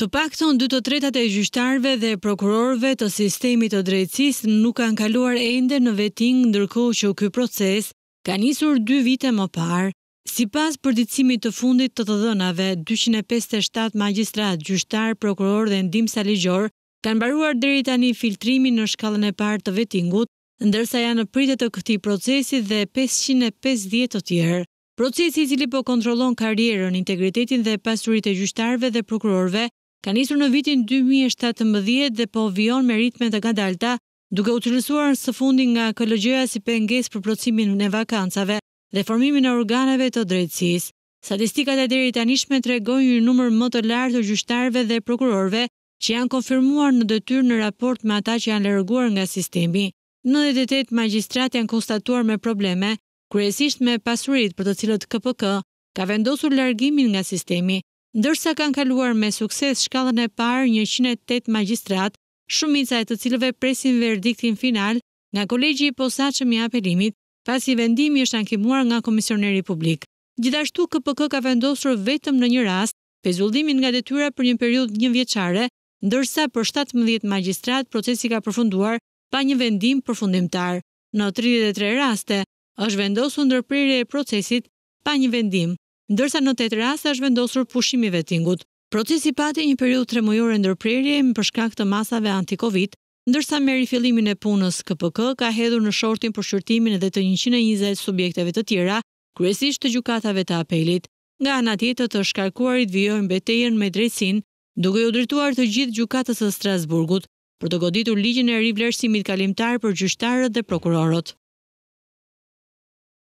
Të pak tonë dy të tretat e gjyqtarve dhe prokurorve të sistemi të drejtsis nuk kanë kaluar ende në vetin ndërko që ky proces ka njësur dy vite më parë, si pas ditësimi të fundit të të dënave, 257 magistrat, gjyqtar, prokuror dhe ndim ligjor, kanë baruar drejta tani filtrimi në shkallën e parë të vetingut, ndërsa janë në pritet të këti procesi dhe 550 të tjerë. Procesi cili po kontrolon karrierën, integritetin dhe pasurit e gjyqtarve dhe prokurorve, ka nisur në vitin 2017 dhe po vion me ritme të gadalta, duke u të lësuar së fundin nga këllëgjëja si penges për procimin në vakancave dhe formimin e organeve të drejtsis. Statistikat e deri të nishme të regojnë një numër më të lartë të gjyshtarve dhe prokurorve që janë konfirmuar në dëtyr në raport me ata që janë lërguar nga sistemi. 98 magistrat janë konstatuar me probleme, kërësisht me pasurit për të cilët KPK ka vendosur largimin nga sistemi, Ndërsa kanë kaluar me sukses shkallën e parë 108 magistrat, shumica e të cilëve presin verdiktin final nga kolegji i posaçëm i apelimit, pasi vendimi është ankimuar nga komisioneri publik. Gjithashtu KPK ka vendosur vetëm në një rast pezullimin nga detyra për një periudhë një vjeqare, ndërsa për 17 magistrat procesi ka përfunduar pa një vendim përfundimtar. Në 33 raste është vendosur ndërprerja e procesit pa një vendim ndërsa në tetë rast është vendosur pushimi vetingut. Procesi pati një periudhë tremujore ndërprerje më për shkak të masave anti-Covid, ndërsa meri fillimin e punës KPK ka hedhur në shortin për shqyrtimin edhe të 120 subjekteve të tjera, kryesisht të gjukatave të apelit. Nga anë atjetët të shkarkuarit vjojnë betejen me drejtsin, duke u drituar të gjithë gjukatës e Strasburgut, për të goditur ligjën e rivlerësimit kalimtar për gjyshtarët dhe prokurorët.